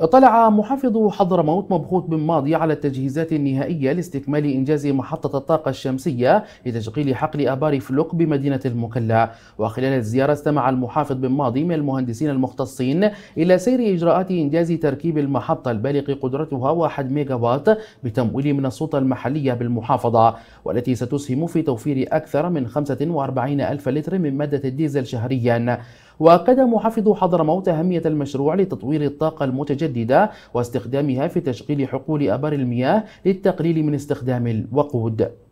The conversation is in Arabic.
اطلع محافظ حضرموت مبخوت بن ماضي على التجهيزات النهائية لاستكمال إنجاز محطة الطاقة الشمسية لتشغيل حقل آبار فلوق بمدينة المكلا وخلال الزيارة استمع المحافظ بن ماضي من المهندسين المختصين إلى سير إجراءات إنجاز تركيب المحطة البالغ قدرتها 1 ميجا وات بتمويل من السلطة المحلية بالمحافظة والتي ستسهم في توفير أكثر من 45 ألف لتر من مادة الديزل شهريا وأكد محافظ حضرموت أهمية المشروع لتطوير الطاقة المتجددة واستخدامها في تشغيل حقول أبار المياه للتقليل من استخدام الوقود